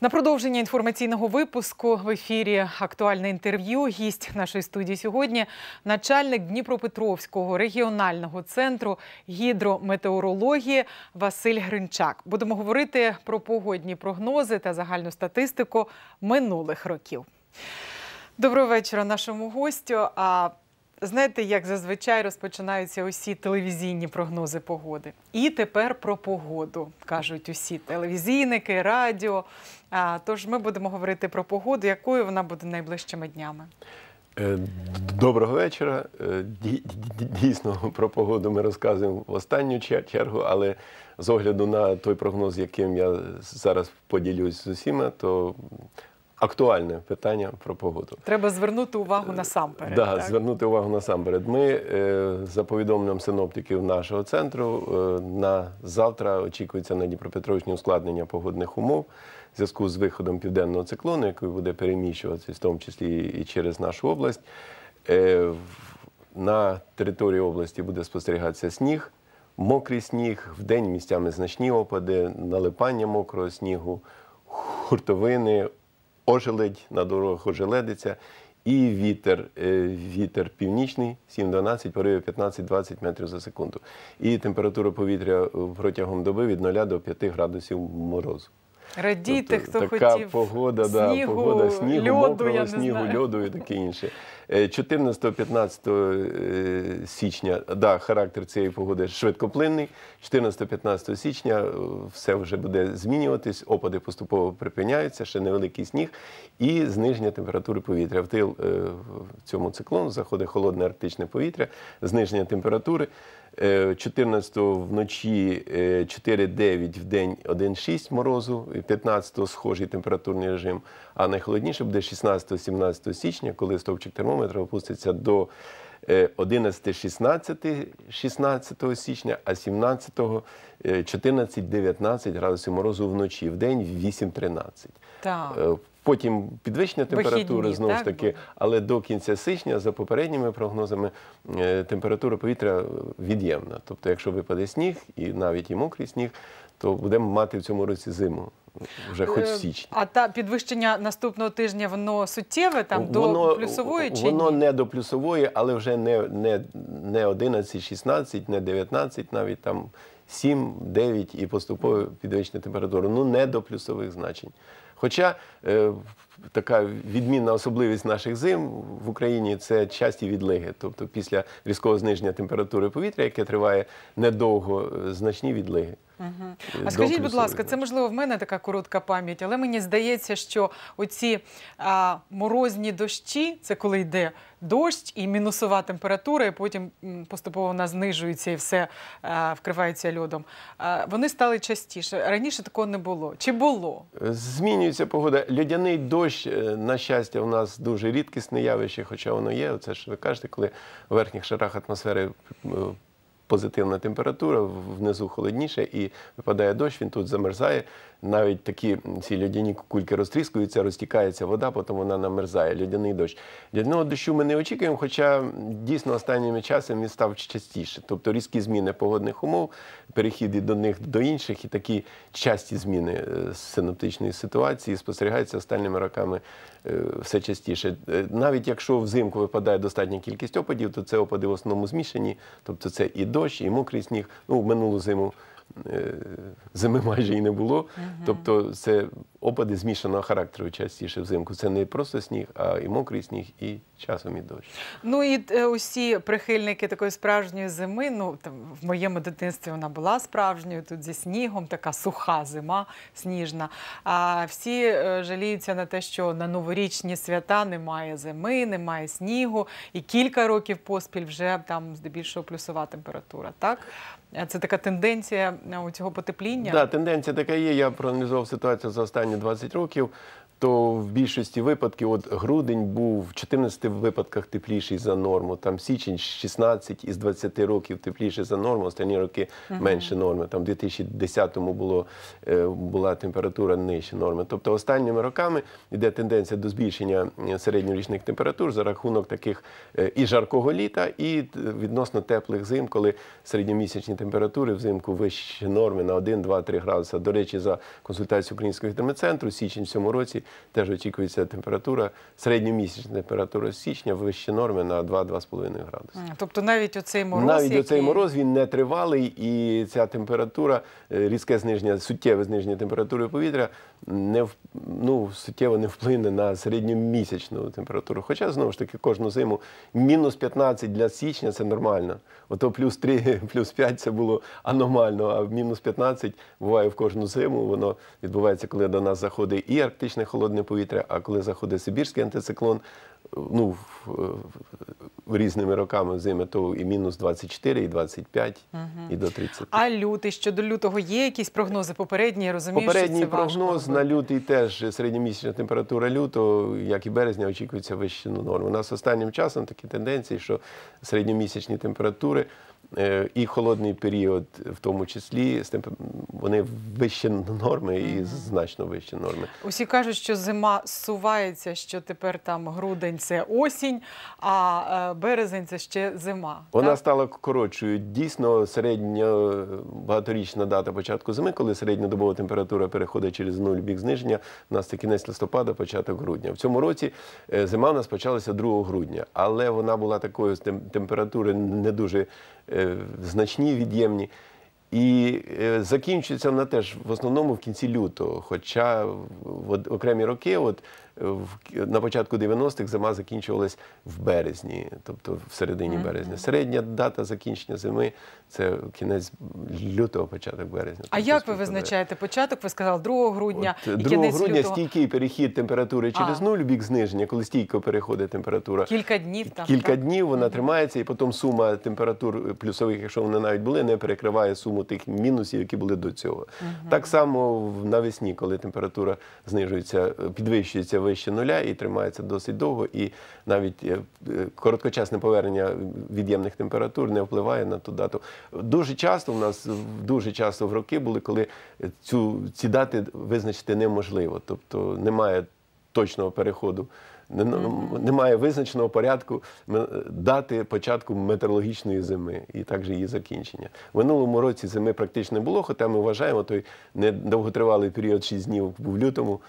На продовження інформаційного випуску в ефірі актуальне інтерв'ю. Гість нашої студії сьогодні, начальник Дніпропетровського регіонального центру гідрометеорології Василь Гринчак. Будемо говорити про погодні прогнози та загальну статистику минулих років. Доброго вечора, нашому гостю. Знаєте, як зазвичай розпочинаються усі телевізійні прогнози погоди. І тепер про погоду кажуть усі телевізійники, радіо. А, Тож ми будемо говорити про погоду, якою вона буде найближчими днями. Е, доброго вечора. Е, дійсно, про погоду ми розказуємо в останню чергу, але з огляду на той прогноз, яким я зараз поділюсь з усіма, то актуальне питання про погоду. Треба звернути увагу насамперед. Да, так, звернути увагу насамперед. Ми е, за повідомленням синоптиків нашого центру е, на завтра очікується на Дніпропетровщині ускладнення погодних умов. В зв'язку з виходом південного циклону, який буде переміщуватися, в тому числі і через нашу область, е, на території області буде спостерігатися сніг, мокрий сніг, в день місцями значні опади, налипання мокрого снігу, хуртовини, ожеледь, на дорогах ожеледиться. І вітер е, вітер північний 7-12, пориви 15-20 метрів за секунду. І температура повітря е, протягом доби від 0 до 5 градусів морозу. Радійте, тобто, хто така хотів погода, снігу, да, погода снігу, льоду, мокрого я снігу, знаю. льоду і таке інше. 14-15 е, е, січня, да, характер цієї погоди швидкоплинний. 14-15 січня е, все вже буде змінюватись, опади поступово припиняються, ще невеликий сніг, і зниження температури повітря. В тил в цьому циклону заходить холодне арктичне повітря, зниження температури. 14 е, вночі 4-9 е, в день 1-6 морозу, 15 схожий температурний режим. А найхолодніше буде 16-17 січня, коли стовпчик термометра опуститься до 11-16 е, січня, а 17 14-19 градусів морозу вночі, в день 8-13. Потім підвищення температури знову ж таки, але до кінця січня, за попередніми прогнозами, е, температура повітря від'ємна. Тобто, якщо випаде сніг, і навіть і мокрий сніг, то будемо мати в цьому році зиму. Вже е, хоч в січні. А та підвищення наступного тижня воно суттєве там воно, до плюсової чи воно ні? не до плюсової, але вже не не, не 11, 16, не 19, навіть там 7, 9 і поступово підвищення температури. Ну не до плюсових значень. Хоча е, така відмінна особливість наших зим в Україні це часті відлиги. Тобто після різкого зниження температури повітря, яке триває недовго, е, значні відлиги. Е, а скажіть, будь ласка, це можливо в мене така коротка пам'ять, але мені здається, що оці морозні дощі, це коли йде дощ і мінусова температура, і потім поступово вона знижується і все вкривається льодом. вони стали частіше. Раніше такого не було. Чи було? Е, змінюється погода. Льодяний дощ, е, на щастя, у нас дуже рідкісне явище, хоча воно є. Це ж ви кажете, коли в верхніх шарах атмосфери позитивна температура, внизу холодніше і випадає дощ, він тут замерзає навіть такі ці льодяні кульки розтріскуються, розтікається вода, потім вона намерзає. Льодяний дощ. Льодяного дощу ми не очікуємо, хоча дійсно останніми часом він став частіше. Тобто різкі зміни погодних умов, перехід до них до інших, і такі часті зміни е, синоптичної ситуації спостерігаються останніми роками е, все частіше. Е, навіть якщо взимку випадає достатня кількість опадів, то це опади в основному змішані, тобто це і дощ, і мокрий сніг. Ну, минулу зиму. Е, зими майже і не було. Тобто це опади змішаного характеру частіше взимку. Це не просто сніг, а і мокрий сніг, і часом і дощ. Ну і е, усі прихильники такої справжньої зими. Ну там в моєму дитинстві вона була справжньою тут зі снігом, така суха зима, сніжна. А всі е, жаліються на те, що на новорічні свята немає зими, немає снігу, і кілька років поспіль вже там здебільшого плюсова температура. Так це така тенденція у цього потепління? Да, тенденція така є. Я проаналізував ситуацію за останні 20 років то в більшості випадків, от грудень був в 14 випадках тепліший за норму, там січень 16 із 20 років тепліше за норму, останні роки менше норми. Там в 2010-му було, е, була температура нижче норми. Тобто останніми роками йде тенденція до збільшення е, середньорічних температур за рахунок таких е, і жаркого літа, і відносно теплих зим, коли середньомісячні температури взимку вищі норми на 1, 2, 3 градуса. До речі, за консультацією Українського термоцентру, січень в цьому році теж очікується температура, середньомісячна температура з січня вище норми на 2-2,5 градуси. Тобто навіть оцей мороз навіть який... оцей мороз він не тривалий, і ця температура, е, різке зниження, суттєве зниження температури повітря не ну, суттєво не вплине на середньомісячну температуру. Хоча знову ж таки кожну зиму мінус 15 для січня це нормально. Ото плюс 3, плюс 5 це було аномально. А мінус 15 буває в кожну зиму. Воно відбувається, коли до нас заходить і арктичне холодно, холодне повітря, а коли заходить Сибірський антициклон, ну різними роками взиме, то і мінус 24, і 25, угу. і до 30. А лютий щодо лютого є якісь прогнози попередні? Я розумію, Попередній що це прогноз важко. на лютий теж середньомісячна температура лютого, як і березня, очікується вищену норму. У нас останнім часом такі тенденції, що середньомісячні температури. Е, і холодний період, в тому числі, вони вище норми і значно вище норми. Усі кажуть, що зима сувається, що тепер там грудень це осінь, а е, березень це ще зима. Вона стала коротшою. Дійсно, середня е, багаторічна дата початку зими, коли середньодобова температура переходить через нуль бік зниження. У нас це кінець листопада, початок грудня. В цьому році зима у нас почалася 2 грудня, але вона була такою з температури не дуже. Е, значні, від'ємні. І е, закінчується вона теж в основному в кінці лютого. Хоча в окремі роки, от в на початку 90-х зима закінчувалась в березні, тобто в середині mm -hmm. березня. Середня дата закінчення зими це кінець лютого, початок березня. А тобто, як ви тобто, визначаєте початок? Ви сказали 2 грудня. От, 2 кінець грудня лютого. стійкий перехід температури через а. нуль, бік зниження, коли стійко переходить температура. Кілька днів там. Кілька так? днів вона mm -hmm. тримається, і потім сума температур плюсових, якщо вони навіть були, не перекриває суму тих мінусів, які були до цього. Mm -hmm. Так само навесні, коли температура знижується, підвищується в вище нуля і тримається досить довго. І навіть е, е, короткочасне повернення від'ємних температур не впливає на ту дату. Дуже часто в нас дуже часто в роки були, коли цю ці дати визначити неможливо, тобто немає точного переходу. Ну, немає визначеного порядку дати початку метеорологічної зими і також її закінчення. В минулому році зими практично не було, хоча ми вважаємо, той недовготривалий період 6 днів був лютому.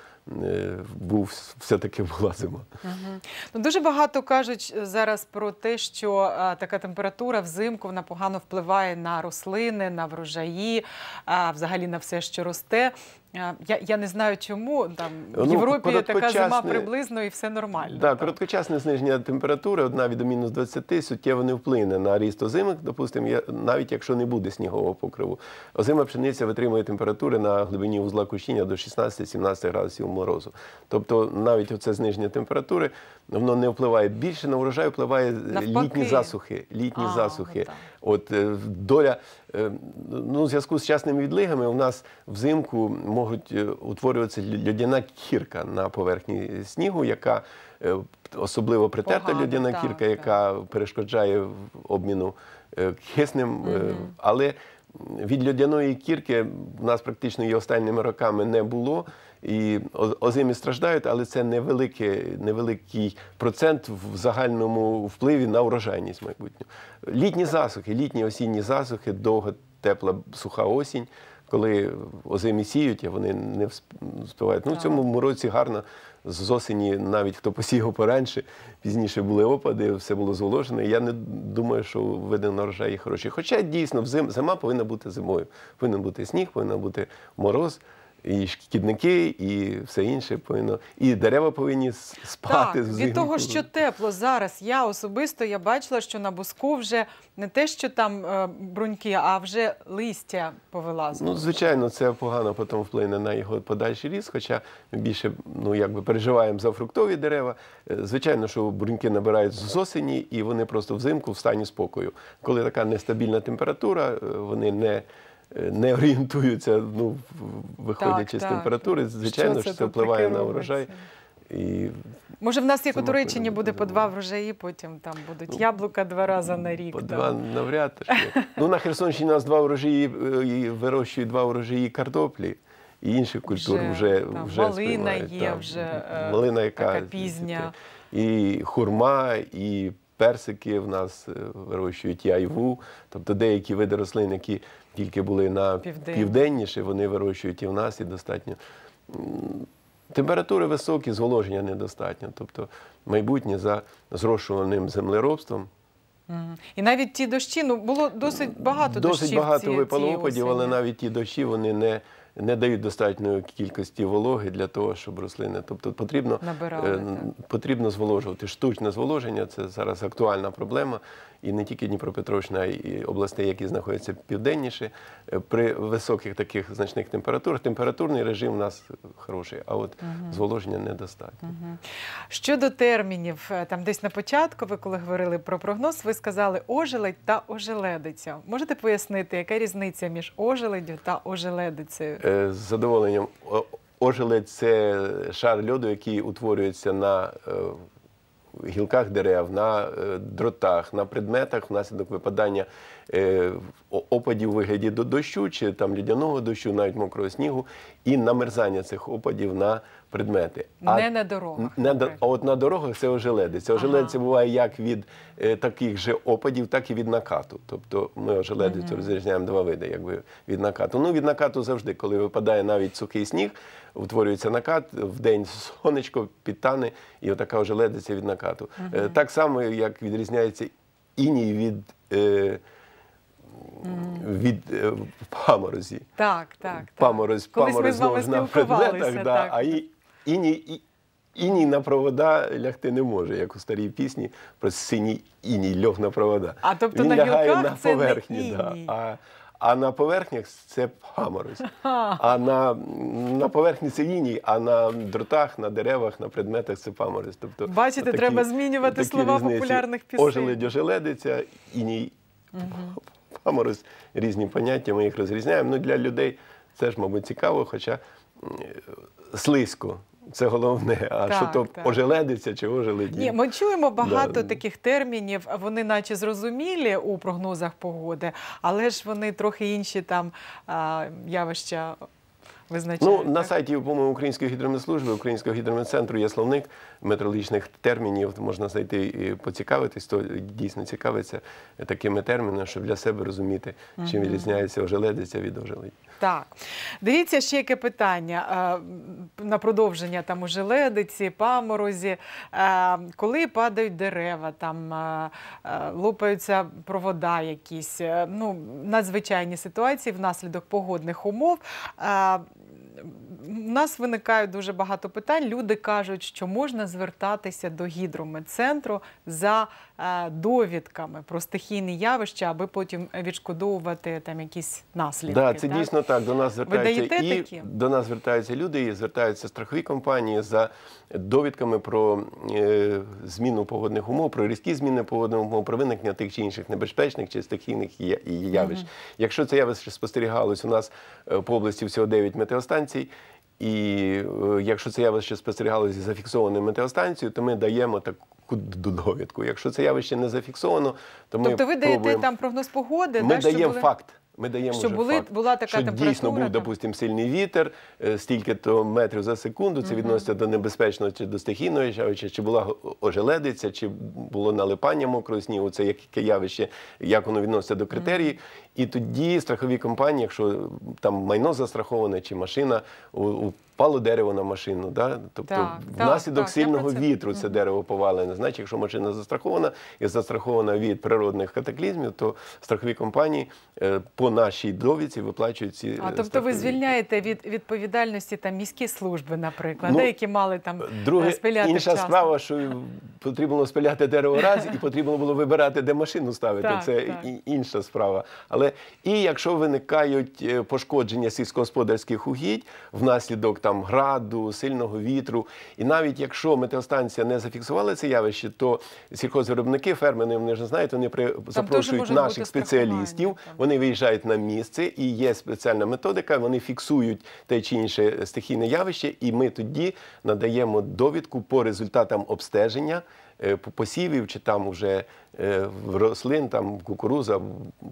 Е, був все-таки була зима. Угу. Дуже багато кажуть е, зараз про те, що е, така температура взимку вона погано впливає на рослини, на врожаї, а взагалі на все, що росте. Я я не знаю, чому там в ну, Європі така зима приблизно і все нормально. Да, так, короткочасне зниження температури одна від мінус 20 суттєво не вплине на ріст озимок, допустимо, навіть якщо не буде снігового покриву. Озима пшениця витримує температури на глибині вузла кущіння до 16-17 градусів морозу. Тобто навіть оце зниження температури воно не впливає більше на урожай, впливає Навпаки. літні засухи. Літні а, засухи. Ну От е, доля е, ну, в зв'язку з частними відлигами у нас взимку можуть е, утворюватися льодяна кірка на поверхні снігу, яка е, особливо притерта льодяна та, кірка, та. яка перешкоджає обміну е, киснем. Угу. Але від льодяної кірки в нас практично її останніми роками не було. І озимі страждають, але це невеликий, невеликий процент в загальному впливі на урожайність майбутнього. Літні засухи, літні осінні засухи, довга тепла суха осінь коли озимі сіють, а вони не вспівають. Ну, в цьому році гарно з осені, навіть хто посіяв пораніше, пізніше були опади, все було зволожене. Я не думаю, що видно на хороші. Хоча дійсно зима повинна бути зимою. Повинен бути сніг, повинен бути мороз. І шкідники, і все інше повинно, і дерева повинні спати Так, від того, що тепло зараз. Я особисто я бачила, що на буску вже не те, що там е, бруньки, а вже листя повилазило. Ну, звичайно, це погано потім вплине на його подальший ріст, хоча ми більше ну, якби переживаємо за фруктові дерева. Е, звичайно, що бруньки набирають з осені, і вони просто взимку в стані спокою. Коли така нестабільна температура, е, вони не не орієнтуються, ну, виходячи так, з температури, звичайно, що це, впливає на урожай. І Може, в нас як у Туреччині буде по два врожаї, потім там будуть ну, яблука два рази на рік. По там. два навряд чи. Ну, на Херсонщині у нас два врожаї е, вирощують два врожаї картоплі і інших культур вже вже, там, вже Малина є, там, вже е, малина, яка така пізня. І хурма, і персики в нас е, вирощують і айву, тобто деякі види рослин, які тільки були на Південь. південніше, вони вирощують і в нас, і достатньо. Температури високі, зголоження недостатньо. Тобто майбутнє за зрошуваним землеробством. І навіть ті дощі, ну було досить багато дощів. Досить багато випало опадів, але навіть ті дощі вони не не дають достатньої кількості вологи для того, щоб рослини. Тобто потрібно е, Набирали, потрібно зволожувати. Штучне зволоження це зараз актуальна проблема. І не тільки Дніпропетровщина, а й областей, які знаходяться південніше. Е, при високих таких значних температурах температурний режим у нас хороший, а от угу. зволоження недостатньо. Угу. Щодо термінів, е, там десь на початку, ви коли говорили про прогноз, ви сказали ожеледь та ожеледиця. Можете пояснити, яка різниця між ожеледю та ожеледицею? Е, з задоволенням. Ожеледь це шар льоду, який утворюється на е, гілках дерев, на е, дротах, на предметах внаслідок випадання опадів у вигляді дощу чи там льодяного дощу, навіть мокрого снігу, і намерзання цих опадів на предмети. А не на дорогах. Не а от на дорогах це ожеледиться. Ожеледиться ага. буває як від е, таких же опадів, так і від накату. Тобто ми ожеледицю mm розрізняємо два види, якби від накату. Ну від накату завжди, коли випадає навіть сухий сніг, утворюється накат, в день сонечко підтане, і отака ожеледиця від накату. Mm е, так само, як відрізняється іній від. Е, від е, паморозі. Так, так. Памороз, Колись памороз ми з предметах, да, а і Іній іні на провода лягти не може, як у старій пісні про синій іній льох на провода. А тобто Він на лягає на поверхні. Це не да. А а на поверхнях це паморозь. А на на поверхні це іній, а на дротах, на деревах, на предметах це паморозь. Тобто, Бачите, такі, треба змінювати такі слова різниці. популярних пісень. Ожеледь, ожеледиця, іній. Угу. Паморозь різні поняття, ми їх розрізняємо. Ну, Для людей це ж, мабуть, цікаво, хоча слизько це головне, а так, що то так. ожеледиться чи ожеледні. Ні, Ми чуємо багато да. таких термінів. Вони, наче, зрозумілі у прогнозах погоди, але ж вони трохи інші там явища визначаєте? Ну, на сайті, по-моєму, Української гідрометслужби, Українського гідрометцентру є словник метрологічних термінів, можна знайти і поцікавитись, то дійсно цікавиться такими термінами, щоб для себе розуміти, чим відрізняється ожеледиця від ожеледь. Так. Дивіться, ще яке питання на продовження там ожеледиці, паморозі. Коли падають дерева, там лопаються провода якісь, е, ну, надзвичайні ситуації внаслідок погодних умов у нас виникають дуже багато питань. Люди кажуть, що можна звертатися до гідромедцентру за Е, довідками про стихійні явища, аби потім відшкодовувати там якісь наслідки. Да, це так? дійсно так. До нас звертаються і такі? до нас звертаються люди, і звертаються страхові компанії за довідками про е, зміну погодних умов, про різкі зміни погодних умов, про виникнення тих чи інших небезпечних чи стихійних явищ. Угу. Якщо це явище спостерігалось у нас е, по області всього 9 метеостанцій. І е, якщо це явище спостерігалося зафіксованою метеостанцією, то ми даємо таку до довідку. Якщо це явище не зафіксовано, то ми тобто ви даєте пробуємо... там прогноз погоди, ми даємо були... факт. Ми даємо що вже були, факт, була така що дійсно був, допустим сильний вітер, е, стільки то метрів за секунду. Це угу. відноситься до небезпечного чи до стихійного явища, чи була ожеледиця, чи було налипання мокрого снігу. Це яке явище, як воно відноситься до критерії. Угу. І тоді страхові компанії, якщо там майно застраховане чи машина, упало дерево на машину. Да? Тобто так, внаслідок так, сильного це... вітру це дерево повалене. Значить, якщо машина застрахована і застрахована від природних катаклізмів, то страхові компанії е, по нашій довідці виплачують ці. А е, тобто ви звільняєте від відповідальності там міські служби, наприклад, ну, які мали там е, друге, спиляти інша вчасно. справа, що потрібно було спиляти дерево раз, і потрібно було вибирати, де машину ставити. Так, це інша справа. Але виявили. І якщо виникають е, пошкодження сільськогосподарських угідь внаслідок там граду, сильного вітру, і навіть якщо метеостанція не зафіксувала це явище, то сільхозвиробники, фермери вони не знають, вони при запрошують наших спеціалістів, вони виїжджають на місце і є спеціальна методика. Вони фіксують те чи інше стихійне явище, і ми тоді надаємо довідку по результатам обстеження. Е, посівів, чи там вже е, рослин, там кукуруза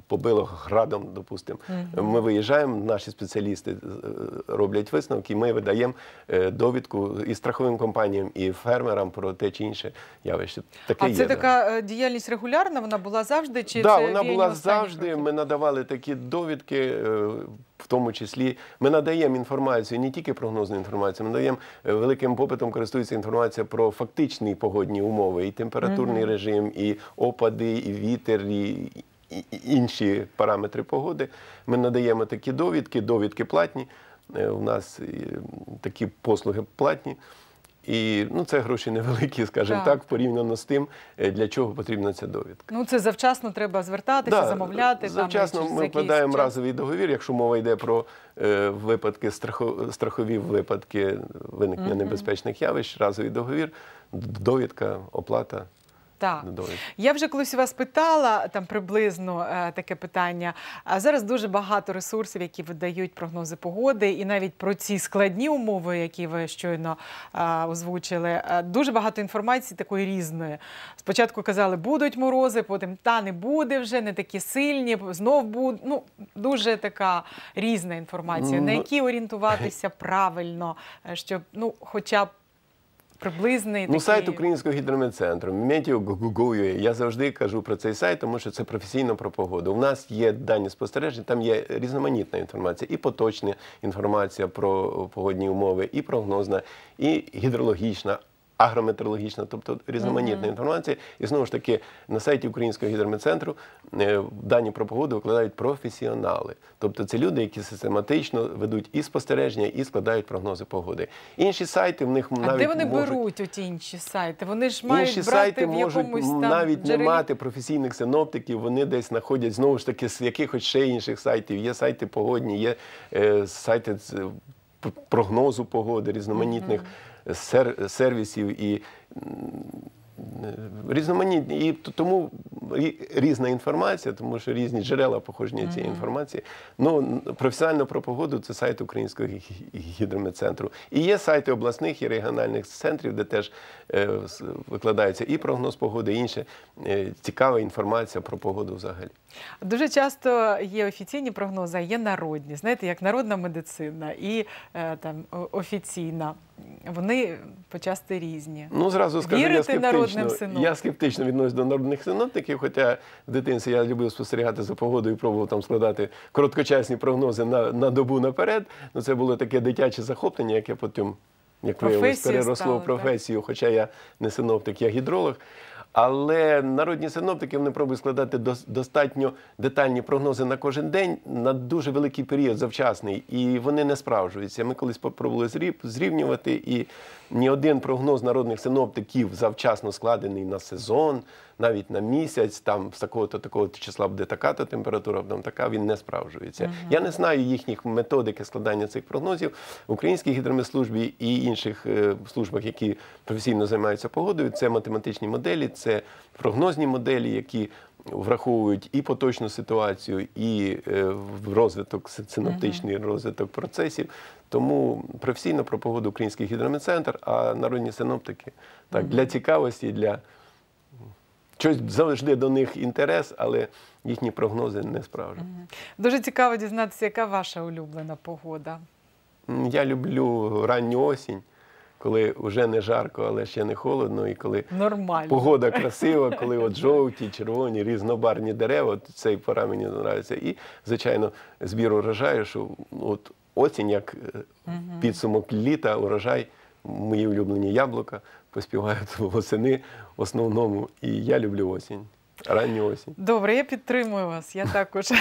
побило градом, допустимо. Ми виїжджаємо, наші спеціалісти е, роблять висновки, ми видаємо довідку і страховим компаніям, і фермерам про те чи інше явище. Таке а це є, така да. діяльність регулярна, вона була завжди? Чи да, вона була завжди. Ми надавали такі довідки в тому числі ми надаємо інформацію не тільки прогнозну інформацію, ми надаємо е, великим попитом користується інформація про фактичні погодні умови, і температурний mm -hmm. режим, і опади, і вітер. і Інші параметри погоди, ми надаємо такі довідки, довідки платні. Е, у нас е, такі послуги платні. І ну, це гроші невеликі, скажімо так. так, порівняно з тим, е, для чого потрібна ця довідка. Ну це завчасно треба звертатися, да, замовляти. Завчасно там, ми вкладаємо час. разовий договір, якщо мова йде про е, випадки, страхо, страхові випадки виникнення mm -hmm. небезпечних явищ, разовий договір, довідка, оплата. Так. Ну, Я вже колись вас питала там приблизно е, таке питання. А зараз дуже багато ресурсів, які видають прогнози погоди, і навіть про ці складні умови, які ви щойно а, е, озвучили, е, дуже багато інформації такої різної. Спочатку казали, будуть морози, потім та не буде вже, не такі сильні, знов буде. Ну, Дуже така різна інформація, mm. на ну. які орієнтуватися правильно, щоб ну, хоча б. Приблизний ну, такий... сайт Українського гідрометцентру Метіо.gov.ua. Я завжди кажу про цей сайт, тому що це професійно про погоду. У нас є дані спостереження, там є різноманітна інформація, і поточна інформація про погодні умови, і прогнозна, і гідрологічна агрометеорологічна, тобто різноманітна інформація. І знову ж таки на сайті Українського гідрометцентру е, дані про погоду викладають професіонали. Тобто це люди, які систематично ведуть і спостереження, і складають прогнози погоди. Інші сайти в них навіть де вони можуть... беруть оті інші сайти. Вони ж мають інші брати сайти в можуть там навіть джерелі... не мати професійних синоптиків. Вони десь знаходять знову ж таки з якихось ще інших сайтів. Є сайти погодні, є е, сайти. Е, прогнозу погоди різноманітних Сер сервісів і різноманітні. І тому різна інформація, тому що різні джерела походження цієї інформації. Ну, професіонально про погоду це сайт Українського гідрометцентру. І є сайти обласних і регіональних центрів, де теж е, викладається і прогноз погоди, і інша е, цікава інформація про погоду взагалі. Дуже часто є офіційні прогнози, а є народні, знаєте, як народна медицина і е, там офіційна. Вони почасти різні. Ну, зразу скажу, Вірити я скептично. народним Я скептично відношусь до народних синоптиків, хоча в дитинці я любив спостерігати за погодою і пробував там складати короткочасні прогнози на, на добу наперед. Ну, Це було таке дитяче захоплення, яке потім. Як виявилось, переросло в професію, так? хоча я не синоптик, я гідролог. Але народні синоптики вони пробують складати достатньо детальні прогнози на кожен день на дуже великий період завчасний, і вони не справжуються. Ми колись спробували зрівнювати і. Ні один прогноз народних синоптиків завчасно складений на сезон, навіть на місяць, там з такого-то такого числа буде така-то температура, там така, він не справжується. Uh Я не знаю їхніх методики складання цих прогнозів в Українській гідромеслужбі і інших е, службах, які професійно займаються погодою. Це математичні моделі, це прогнозні моделі, які враховують і поточну ситуацію, і е, розвиток синоптичний розвиток процесів. Тому професійно про погоду Український гідрометцентр, а народні синоптики так для цікавості, для щось завжди до них інтерес, але їхні прогнози не справжні. Дуже цікаво дізнатися, яка ваша улюблена погода. Я люблю ранню осінь коли вже не жарко, але ще не холодно, і коли Нормально. погода красива, коли от жовті, червоні, різнобарні дерева, от цей пора мені подобається. І, звичайно, збір урожаю, що от осінь, як е, підсумок літа, урожай, мої улюблені яблука, поспівають восени в основному. І я люблю осінь. Ранню осінь. Добре, я підтримую вас, я також.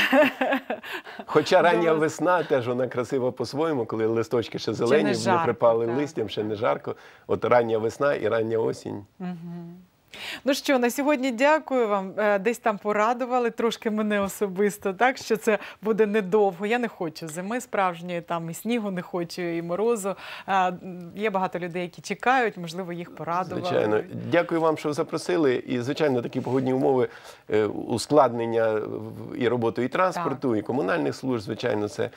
Хоча рання Добре. весна теж вона красива по-своєму, коли листочки ще зелені, вже жарко, припали так. листям, ще не жарко. От рання весна і рання осінь. Угу. Ну що, на сьогодні дякую вам. Е, десь там порадували трошки мене особисто, так що це буде недовго. Я не хочу зими справжньої, там і снігу не хочу, і морозу. Е, є багато людей, які чекають, можливо, їх порадували. Звичайно, дякую вам, що запросили. І звичайно, такі погодні умови е, ускладнення і роботи, і транспорту, так. і комунальних служб. Звичайно, це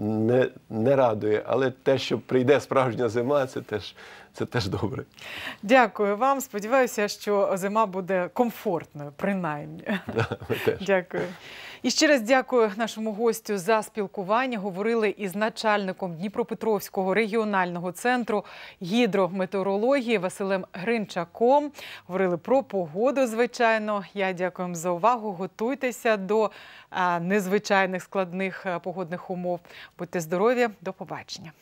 не не радує, але те, що прийде справжня зима, це теж. Це теж добре. Дякую вам. Сподіваюся, що зима буде комфортною, принаймні. Да, ми теж. Дякую. І ще раз дякую нашому гостю за спілкування. Говорили із начальником Дніпропетровського регіонального центру гідрометеорології Василем Гринчаком. Говорили про погоду. Звичайно, я дякую вам за увагу. Готуйтеся до е, незвичайних складних е, погодних умов. Будьте здорові, до побачення.